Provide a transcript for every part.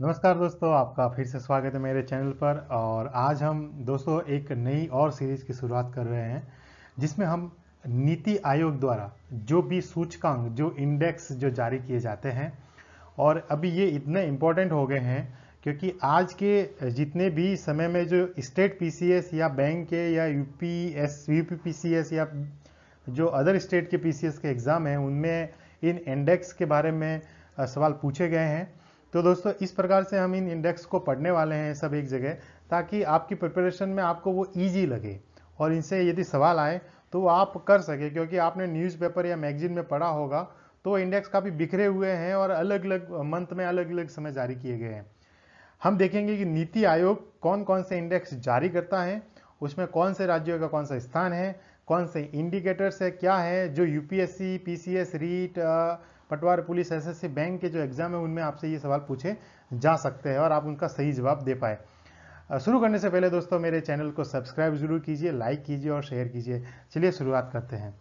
नमस्कार दोस्तों आपका फिर से स्वागत है मेरे चैनल पर और आज हम दोस्तों एक नई और सीरीज की शुरुआत कर रहे हैं जिसमें हम नीति आयोग द्वारा जो भी सूचकांक जो इंडेक्स जो जारी किए जाते हैं और अभी ये इतने इम्पोर्टेंट हो गए हैं क्योंकि आज के जितने भी समय में जो स्टेट पीसीएस या बैंक के या यूपीएस यूपीपीसीएस या जो अदर स्टेट के पीसीएस के एग्ज़ाम हैं उनमें इन इंडेक्स के बारे में सवाल पूछे गए हैं तो दोस्तों इस प्रकार से हम इन इंडेक्स को पढ़ने वाले हैं सब एक जगह ताकि आपकी प्रिपरेशन में आपको वो ईजी लगे और इनसे यदि सवाल आए तो वो आप कर सके क्योंकि आपने न्यूज़पेपर या मैगजीन में पढ़ा होगा तो इंडेक्स काफ़ी बिखरे हुए हैं और अलग अलग मंथ में अलग अलग समय जारी किए गए हैं हम देखेंगे कि नीति आयोग कौन कौन से इंडेक्स जारी करता है उसमें कौन से राज्यों का कौन सा स्थान है कौन से इंडिकेटर्स है क्या है जो यूपीएससी पीसीएस रीट पटवार पुलिस एसएससी बैंक के जो एग्जाम है उनमें आपसे ये सवाल पूछे जा सकते हैं और आप उनका सही जवाब दे पाए शुरू करने से पहले दोस्तों मेरे चैनल को सब्सक्राइब जरूर कीजिए लाइक कीजिए और शेयर कीजिए चलिए शुरुआत करते हैं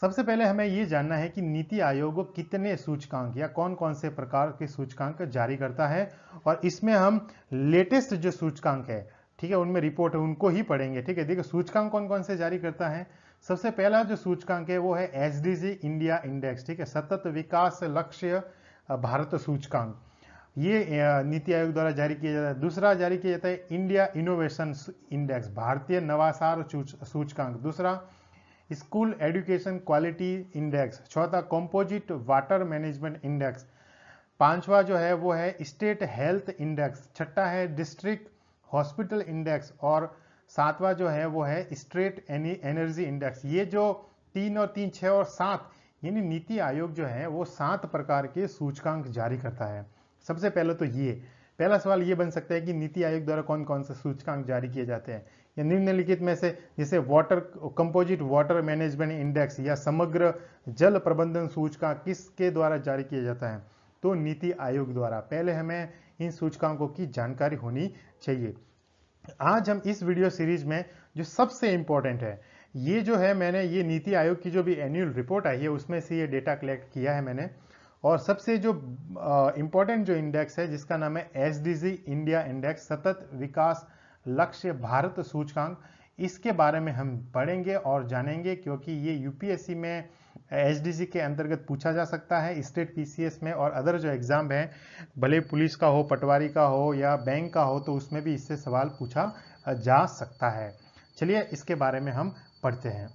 सबसे पहले हमें ये जानना है कि नीति आयोग कितने सूचकांक या कौन कौन से प्रकार के सूचकांक जारी करता है और इसमें हम लेटेस्ट जो सूचकांक है ठीक है उनमें रिपोर्ट है उनको ही पढ़ेंगे ठीक है देखिए सूचकांक कौन कौन से जारी करता है सबसे पहला जो सूचकांक है वो है एच इंडिया इंडेक्स ठीक है सतत विकास लक्ष्य भारत सूचकांक ये नीति आयोग द्वारा जारी किया जाता है दूसरा जारी किया जाता है इंडिया इनोवेशन इंडेक्स भारतीय नवासार सूचकांक दूसरा स्कूल एजुकेशन क्वालिटी इंडेक्स चौथा कंपोजिट वाटर मैनेजमेंट इंडेक्स पांचवा जो है वो है स्टेट हेल्थ इंडेक्स छठा है डिस्ट्रिक्ट हॉस्पिटल इंडेक्स और सातवां जो है वो है स्ट्रेट एनी एनर्जी इंडेक्स ये जो तीन और तीन छः और सात यानी नीति आयोग जो है वो सात प्रकार के सूचकांक जारी करता है सबसे पहले तो ये पहला सवाल ये बन सकता है कि नीति आयोग द्वारा कौन कौन से सूचकांक जारी किए जाते हैं या निम्नलिखित में से जैसे water composite water management index या समग्र जल प्रबंधन सूचकांक किसके द्वारा जारी किया जाता है तो नीति आयोग द्वारा पहले हमें इन सूचकांकों की जानकारी होनी चाहिए आज हम इस वीडियो सीरीज में जो सबसे इम्पोर्टेंट है ये जो है मैंने ये नीति आयोग की जो भी एनुअल रिपोर्ट आई है उसमें से ये डेटा कलेक्ट किया है मैंने और सबसे जो इम्पोर्टेंट जो इंडेक्स है जिसका नाम है एस इंडिया इंडेक्स सतत विकास लक्ष्य भारत सूचकांक इसके बारे में हम पढ़ेंगे और जानेंगे क्योंकि ये यूपीएससी में एच के अंतर्गत पूछा जा सकता है स्टेट पी में और अदर जो एग्ज़ाम है भले पुलिस का हो पटवारी का हो या बैंक का हो तो उसमें भी इससे सवाल पूछा जा सकता है चलिए इसके बारे में हम पढ़ते हैं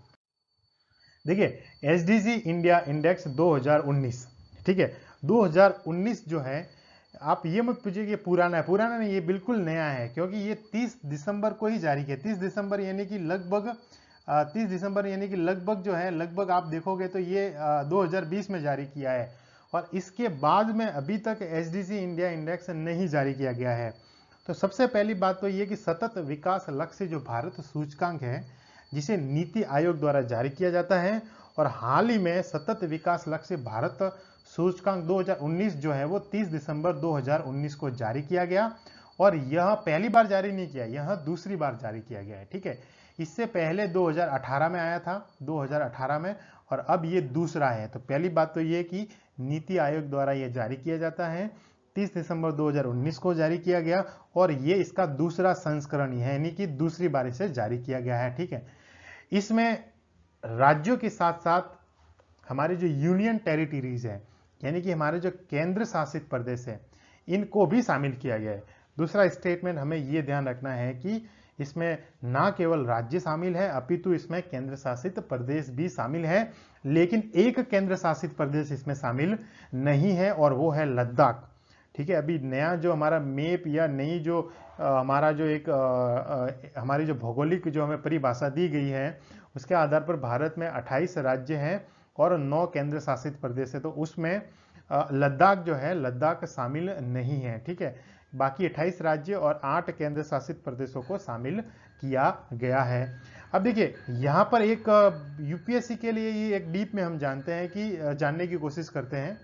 देखिए एच इंडिया इंडेक्स 2019 ठीक है 2019 जो है आप ये मत पूछिए कि पुराना है पुराना नहीं ये बिल्कुल नया है क्योंकि ये 30 दिसंबर को ही जारी किया 30 दिसंबर यानी कि लगभग तीस दिसंबर यानी कि लगभग जो है लगभग आप देखोगे तो ये दो में जारी किया है और इसके बाद में अभी तक एच इंडिया इंडेक्स नहीं जारी किया गया है तो सबसे पहली बात तो ये कि सतत विकास लक्ष्य जो भारत सूचकांक है जिसे नीति आयोग द्वारा जारी किया जाता है और हाल ही में सतत विकास लक्ष्य भारत सूचकांक 2019 जो है वो 30 दिसंबर 2019 को जारी किया गया और यह पहली बार जारी नहीं किया यह दूसरी बार जारी किया गया है ठीक है इससे पहले 2018 में आया था 2018 में और अब ये दूसरा है तो पहली बात तो ये कि नीति आयोग द्वारा ये जारी किया जाता है 30 दिसंबर 2019 को जारी किया गया और ये इसका दूसरा संस्करण है यानी कि दूसरी बार इसे जारी किया गया है ठीक है इसमें राज्यों के साथ साथ हमारे जो यूनियन टेरिटरीज है यानी कि हमारे जो केंद्र शासित प्रदेश है इनको भी शामिल किया गया है दूसरा स्टेटमेंट हमें ये ध्यान रखना है कि इसमें ना केवल राज्य शामिल है अपितु इसमें केंद्र शासित प्रदेश भी शामिल है लेकिन एक केंद्र शासित प्रदेश इसमें शामिल नहीं है और वो है लद्दाख ठीक है अभी नया जो हमारा मेप या नई जो आ, हमारा जो एक आ, आ, हमारी जो भौगोलिक जो हमें परिभाषा दी गई है उसके आधार पर भारत में 28 राज्य हैं और 9 केंद्र शासित प्रदेश है तो उसमें लद्दाख जो है लद्दाख शामिल नहीं है ठीक है बाकी 28 राज्य और 8 केंद्र शासित प्रदेशों को शामिल किया गया है अब देखिए यहाँ पर एक यूपीएससी के लिए ये एक डीप में हम जानते हैं कि जानने की कोशिश करते हैं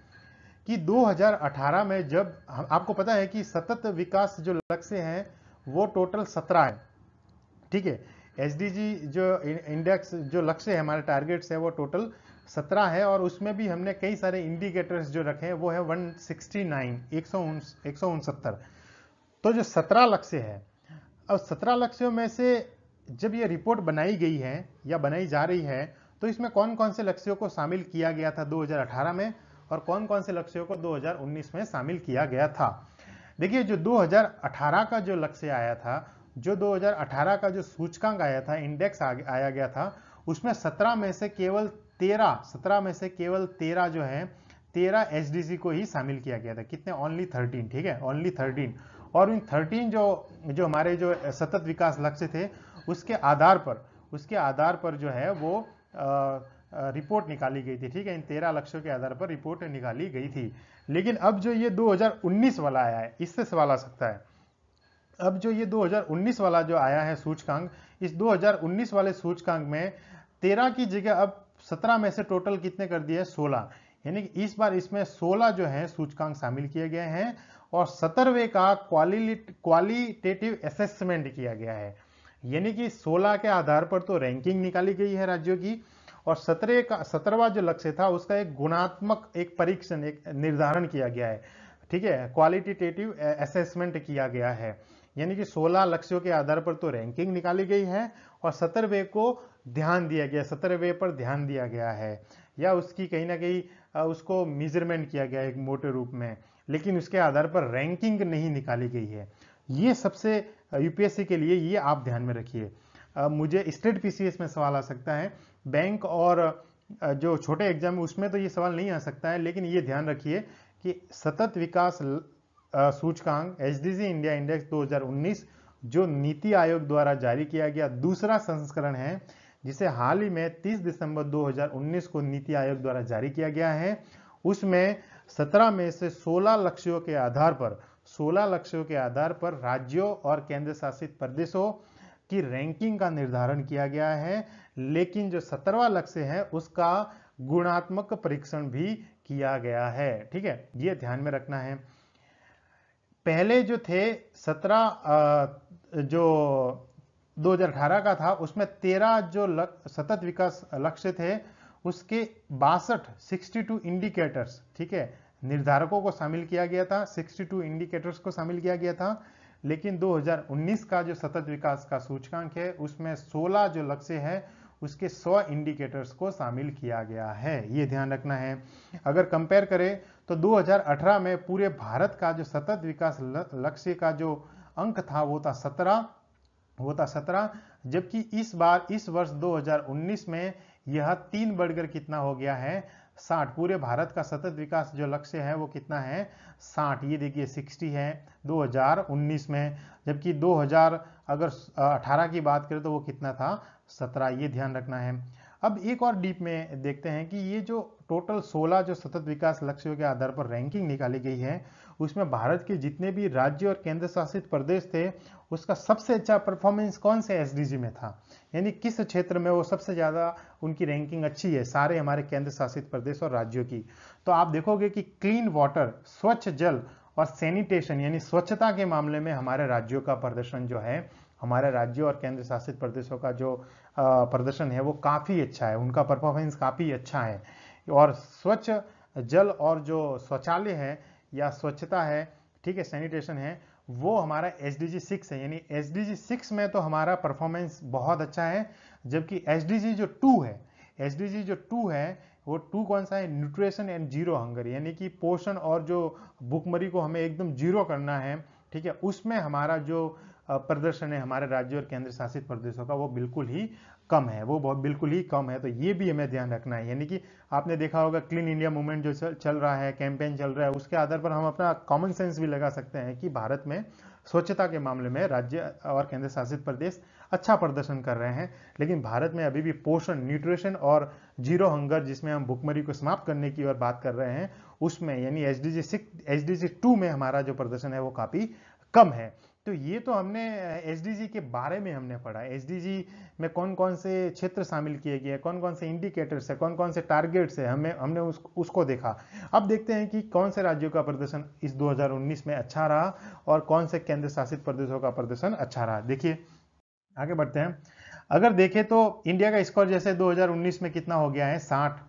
कि 2018 में जब आपको पता है कि सतत विकास जो लक्ष्य हैं वो टोटल 17 है ठीक है एस जो इंडेक्स जो लक्ष्य है हमारे टारगेट्स है वो टोटल 17 है और उसमें भी हमने कई सारे इंडिकेटर्स जो रखे हैं वो है 169 एक सौ तो जो सत्रह लक्ष्य है अब सत्रह लक्ष्यों में से जब ये रिपोर्ट बनाई गई है या बनाई जा रही है तो इसमें कौन कौन से लक्ष्यों को शामिल किया गया था 2018 में और कौन कौन से लक्ष्यों को 2019 में शामिल किया गया था देखिए जो 2018 का जो लक्ष्य आया था जो 2018 का जो सूचकांक आया था इंडेक्स आया गया था उसमें 17 में से केवल 13 17 में से केवल 13 जो है 13 एच को ही शामिल किया गया था कितने ओनली 13 ठीक है ओनली 13 और इन थर्टीन जो जो हमारे जो सतत विकास लक्ष्य थे उसके आधार पर उसके आधार पर जो है वो आ, रिपोर्ट निकाली गई थी ठीक है इन तेरह लक्ष्यों के आधार पर रिपोर्ट निकाली गई थी लेकिन अब जो ये 2019 वाला आया है इससे सवाल आ सकता है अब जो ये 2019 वाला जो आया है सूचकांक इस 2019 वाले सूचकांक में तेरह की जगह अब सत्रह में से टोटल कितने कर दिए सोलह यानी कि इस बार इसमें सोलह जो है सूचकांक शामिल किए गए हैं और सत्रहवें का क्वालिटेटिव असेसमेंट किया गया है यानी कि 16 के आधार पर तो रैंकिंग निकाली गई है राज्यों की और सत्रह का सत्रहवा जो लक्ष्य था उसका एक गुणात्मक एक परीक्षण एक निर्धारण किया गया है ठीक है क्वालिटेटिव असेसमेंट किया गया है यानी कि 16 लक्ष्यों के आधार पर तो रैंकिंग निकाली गई है और सत्रहवे को ध्यान दिया गया सत्रहवे पर ध्यान दिया गया है या उसकी कहीं ना कहीं उसको मेजरमेंट किया गया एक मोटे रूप में लेकिन उसके आधार पर रैंकिंग नहीं निकाली गई है ये सबसे यूपीएससी के लिए ये आप ध्यान में रखिए मुझे स्टेट पीसीएस में सवाल आ सकता है बैंक और जो छोटे एग्जाम उसमें तो ये सवाल नहीं आ सकता है लेकिन ये ध्यान रखिए कि सतत विकास सूचकांक एच इंडिया इंडेक्स 2019 जो नीति आयोग द्वारा जारी किया गया दूसरा संस्करण है जिसे हाल ही में 30 दिसंबर 2019 को नीति आयोग द्वारा जारी किया गया है उसमें सत्रह में से सोलह लक्ष्यों के आधार पर सोलह लक्ष्यों के आधार पर राज्यों और केंद्र शासित प्रदेशों की रैंकिंग का निर्धारण किया गया है लेकिन जो सत्रहवा लक्ष्य है उसका गुणात्मक परीक्षण भी किया गया है ठीक है ये ध्यान में रखना है पहले जो थे सत्रह जो 2018 का था उसमें तेरह जो सतत विकास लक्ष्य थे उसके बासठ टू इंडिकेटर्स ठीक है निर्धारकों को शामिल किया गया था 62 इंडिकेटर्स को शामिल किया गया था लेकिन 2019 का जो सतत विकास का सूचकांक है उसमें 16 जो लक्ष्य है उसके 100 इंडिकेटर्स को शामिल किया गया है ये ध्यान रखना है अगर कंपेयर करें तो 2018 में पूरे भारत का जो सतत विकास लक्ष्य का जो अंक था वो था 17 वो था 17 जबकि इस बार इस वर्ष 2019 में यह तीन बढ़कर कितना हो गया है साठ पूरे भारत का सतत विकास जो लक्ष्य है वो कितना है साठ ये देखिए सिक्सटी है 2019 में जबकि 2000 अगर 18 की बात करें तो वो कितना था 17 ये ध्यान रखना है अब एक और डीप में देखते हैं कि ये जो टोटल 16 जो सतत विकास लक्ष्यों के आधार पर रैंकिंग निकाली गई है उसमें भारत के जितने भी राज्य और केंद्र शासित प्रदेश थे उसका सबसे अच्छा परफॉर्मेंस कौन से एस में था यानी किस क्षेत्र में वो सबसे ज़्यादा उनकी रैंकिंग अच्छी है सारे हमारे केंद्र शासित प्रदेश और राज्यों की तो आप देखोगे कि क्लीन वाटर स्वच्छ जल और सैनिटेशन यानी स्वच्छता के मामले में हमारे राज्यों का प्रदर्शन जो है हमारे राज्यों और केंद्र शासित प्रदेशों का जो प्रदर्शन है वो काफ़ी अच्छा है उनका परफॉर्मेंस काफ़ी अच्छा है और स्वच्छ जल और जो शौचालय है या स्वच्छता है ठीक है सैनिटेशन है वो हमारा एस डी जी सिक्स है यानी एस डी जी सिक्स में तो हमारा परफॉर्मेंस बहुत अच्छा है जबकि एस डी जी जो टू है एस डी जी जो टू है वो टू कौन सा है न्यूट्रिशन एंड जीरो हंगर यानी कि पोषण और जो भुखमरी को हमें एकदम जीरो करना है ठीक है उसमें हमारा जो प्रदर्शन है हमारे राज्यों और केंद्र शासित प्रदेशों का वो बिल्कुल ही कम है वो बहुत बिल्कुल ही कम है तो ये भी हमें ध्यान रखना है यानी कि आपने देखा होगा क्लीन इंडिया मूवमेंट जो चल रहा है कैंपेन चल रहा है उसके आधार पर हम अपना कॉमन सेंस भी लगा सकते हैं कि भारत में स्वच्छता के मामले में राज्य और केंद्र शासित प्रदेश अच्छा प्रदर्शन कर रहे हैं लेकिन भारत में अभी भी पोषण न्यूट्रिशन और जीरो हंगर जिसमें हम भुखमरी को समाप्त करने की ओर बात कर रहे हैं उसमें यानी H D G six H D G two में हमारा जो प्रदर्शन है वो काफ़ी कम है तो ये तो हमने एस के बारे में हमने पढ़ा एस में कौन कौन से क्षेत्र शामिल किए गए कौन कौन से इंडिकेटर्स है कौन कौन से टारगेट्स है हमें हमने उस, उसको देखा अब देखते हैं कि कौन से राज्यों का प्रदर्शन इस 2019 में अच्छा रहा और कौन से केंद्र शासित प्रदेशों का प्रदर्शन अच्छा रहा देखिए आगे बढ़ते हैं अगर देखें तो इंडिया का स्कोर जैसे दो में कितना हो गया है साठ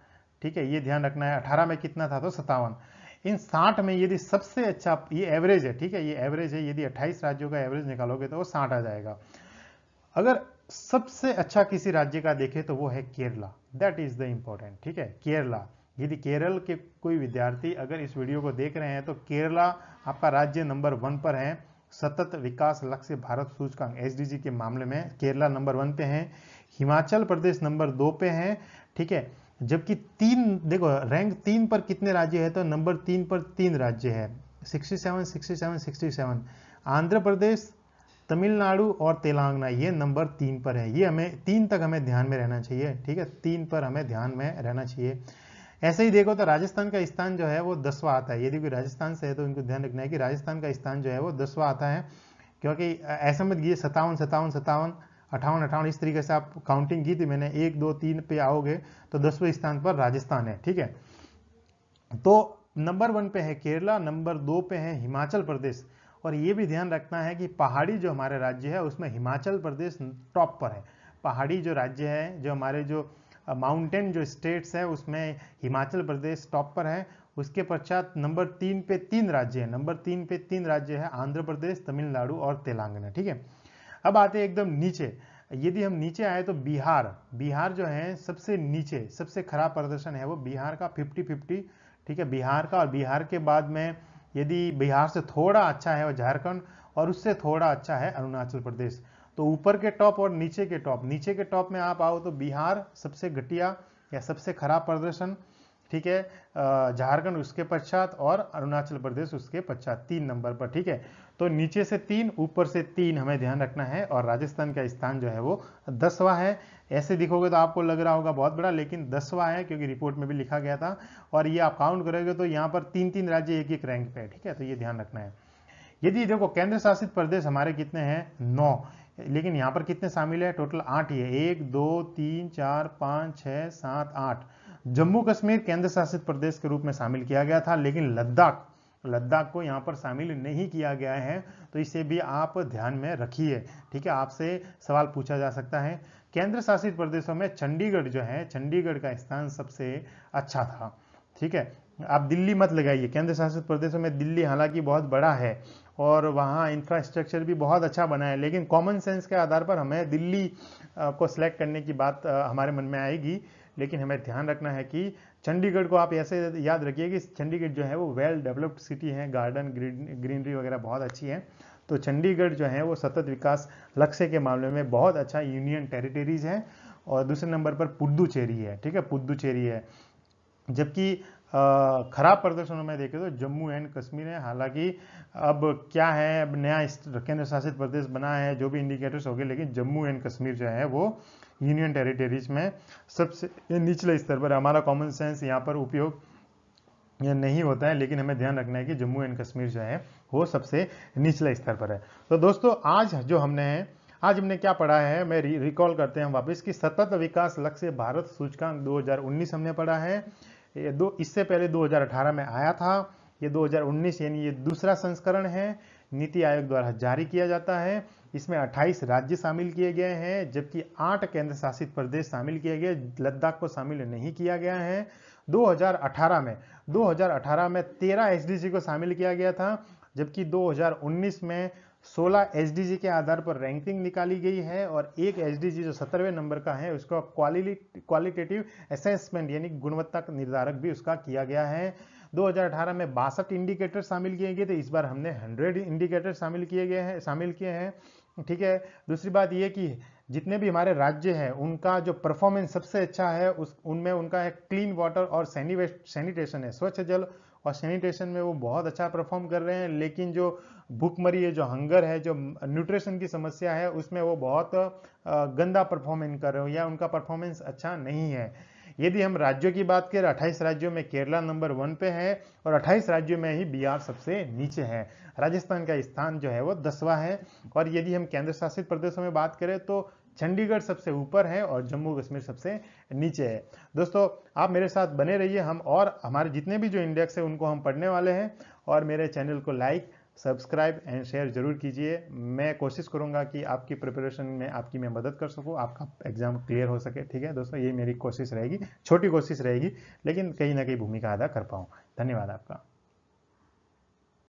ठीक है ये ध्यान रखना है अठारह में कितना था तो सत्तावन इन 60 में यदि सबसे अच्छा ये एवरेज है ठीक है ये एवरेज है यदि 28 राज्यों का एवरेज निकालोगे तो वो 60 आ जाएगा अगर सबसे अच्छा किसी राज्य का देखे तो वो है Kerala that is the important ठीक है केरला यदि केरल के कोई विद्यार्थी अगर इस वीडियो को देख रहे हैं तो केरला आपका राज्य नंबर वन पर है सतत विकास लक्ष्य भारत सूचकांक एस के मामले में केरला नंबर वन पे है हिमाचल प्रदेश नंबर दो पे है ठीक है जबकि तीन देखो रैंक तीन पर कितने राज्य है तो नंबर तीन पर तीन राज्य है 67, 67, 67 आंध्र प्रदेश तमिलनाडु और तेलंगाना ये नंबर तीन पर है ये हमें तीन तक हमें ध्यान में रहना चाहिए ठीक है तीन पर हमें ध्यान में रहना चाहिए ऐसे ही देखो तो राजस्थान का स्थान जो है वो दसवा आता है यदि कोई राजस्थान से है तो इनको ध्यान रखना है कि राजस्थान का स्थान जो है वो दसवा आता है क्योंकि ऐसा मत गिए सतावन सतावन सतावन अठावन अठावन इस तरीके से आप काउंटिंग की थी मैंने एक दो तीन पे आओगे तो दसवें स्थान पर राजस्थान है ठीक है तो नंबर वन पे है केरला नंबर दो पे है हिमाचल प्रदेश और ये भी ध्यान रखना है कि पहाड़ी जो हमारे राज्य है उसमें हिमाचल प्रदेश टॉप पर है पहाड़ी जो राज्य है जो हमारे जो माउंटेन जो स्टेट्स है उसमें हिमाचल प्रदेश टॉप पर है उसके पश्चात नंबर तीन पे तीन राज्य है नंबर तीन पे तीन राज्य है आंध्र प्रदेश तमिलनाडु और तेलंगाना ठीक है अब आते हैं एकदम नीचे यदि हम नीचे आए तो बिहार बिहार जो है सबसे नीचे सबसे खराब प्रदर्शन है वो बिहार का 50 50 ठीक है बिहार का और बिहार के बाद में यदि बिहार से थोड़ा अच्छा है वो झारखंड और उससे थोड़ा अच्छा है अरुणाचल प्रदेश तो ऊपर के टॉप और नीचे के टॉप नीचे के टॉप में आप आओ तो बिहार सबसे घटिया या सबसे खराब प्रदर्शन ठीक है झारखंड उसके पश्चात और अरुणाचल प्रदेश उसके पश्चात तीन नंबर पर ठीक है तो नीचे से तीन ऊपर से तीन हमें ध्यान रखना है और राजस्थान का स्थान जो है वो दसवां है ऐसे दिखोगे तो आपको लग रहा होगा बहुत बड़ा लेकिन दसवां है क्योंकि रिपोर्ट में भी लिखा गया था और ये आप काउंट करोगे तो यहाँ पर तीन तीन राज्य एक एक रैंक पे है ठीक है तो ये ध्यान रखना है यदि देखो केंद्र शासित प्रदेश हमारे कितने हैं नौ लेकिन यहाँ पर कितने शामिल है टोटल आठ ही है एक दो तीन चार पाँच छः सात आठ जम्मू कश्मीर केंद्र शासित प्रदेश के रूप में शामिल किया गया था लेकिन लद्दाख लद्दाख को यहाँ पर शामिल नहीं किया गया है तो इसे भी आप ध्यान में रखिए ठीक है आपसे सवाल पूछा जा सकता है केंद्र शासित प्रदेशों में चंडीगढ़ जो है चंडीगढ़ का स्थान सबसे अच्छा था ठीक है आप दिल्ली मत लगाइए केंद्र शासित प्रदेशों में दिल्ली हालांकि बहुत बड़ा है और वहाँ इंफ्रास्ट्रक्चर भी बहुत अच्छा बना है लेकिन कॉमन सेंस के आधार पर हमें दिल्ली को सिलेक्ट करने की बात हमारे मन में आएगी लेकिन हमें ध्यान रखना है कि चंडीगढ़ को आप ऐसे याद रखिए कि चंडीगढ़ जो है वो वेल डेवलप्ड सिटी है गार्डन ग्रीन ग्रीनरी वगैरह बहुत अच्छी है तो चंडीगढ़ जो है वो सतत विकास लक्ष्य के मामले में बहुत अच्छा यूनियन टेरिटरीज है और दूसरे नंबर पर पुद्दुचेरी है ठीक है पुद्दुचेरी है जबकि खराब प्रदर्शनों में देखें तो जम्मू एंड कश्मीर है हालांकि अब क्या है अब नया केंद्र शासित प्रदेश बना है जो भी इंडिकेटर्स हो गए लेकिन जम्मू एंड कश्मीर जो है वो यूनियन टेरिटरीज में सबसे निचले स्तर पर हमारा कॉमन सेंस यहाँ पर उपयोग यह नहीं होता है लेकिन हमें ध्यान रखना है कि जम्मू एंड कश्मीर जो है वो सबसे निचले स्तर पर है तो दोस्तों आज जो हमने है आज हमने क्या पढ़ा है मैं रि, रिकॉल करते हैं वापस कि सतत विकास लक्ष्य भारत सूचकांक 2019 हमने पढ़ा है ये दो इससे पहले 2018 में आया था ये 2019 यानी ये दूसरा संस्करण है नीति आयोग द्वारा जारी किया जाता है इसमें 28 राज्य शामिल किए गए हैं जबकि 8 केंद्र शासित प्रदेश शामिल किए गए लद्दाख को शामिल नहीं किया गया है 2018 में 2018 में 13 एसडीजी को शामिल किया गया था जबकि 2019 में 16 एसडीजी के आधार पर रैंकिंग निकाली गई है और एक एसडीजी जो सत्रहवें नंबर का है उसका क्वालिटेटिव असेसमेंट यानी गुणवत्ता निर्धारक भी उसका किया गया है 2018 में बासठ इंडिकेटर शामिल किए गए थे इस बार हमने 100 इंडिकेटर शामिल किए गए हैं शामिल किए हैं ठीक है दूसरी बात ये कि जितने भी हमारे राज्य हैं उनका जो परफॉर्मेंस सबसे अच्छा है उस उनमें उनका है क्लीन वाटर और सैनिटेशन है स्वच्छ जल और सैनिटेशन में वो बहुत अच्छा परफॉर्म कर रहे हैं लेकिन जो भूखमरी है जो हंगर है जो न्यूट्रिशन की समस्या है उसमें वो बहुत गंदा परफॉर्मेंस कर रहे हो या उनका परफॉर्मेंस अच्छा नहीं है यदि हम राज्यों की बात करें अट्ठाईस राज्यों में केरला नंबर वन पे है और अट्ठाईस राज्यों में ही बिहार सबसे नीचे है राजस्थान का स्थान जो है वो दसवा है और यदि हम केंद्र शासित प्रदेशों में बात करें तो चंडीगढ़ सबसे ऊपर है और जम्मू कश्मीर सबसे नीचे है दोस्तों आप मेरे साथ बने रहिए हम और हमारे जितने भी जो इंडेक्स है उनको हम पढ़ने वाले हैं और मेरे चैनल को लाइक सब्सक्राइब एंड शेयर जरूर कीजिए मैं कोशिश करूंगा कि आपकी प्रिपरेशन में आपकी मैं मदद कर सकूं आपका एग्जाम क्लियर हो सके ठीक है दोस्तों ये मेरी कोशिश रहेगी छोटी कोशिश रहेगी लेकिन कहीं ना कहीं भूमिका अदा कर पाऊँ धन्यवाद आपका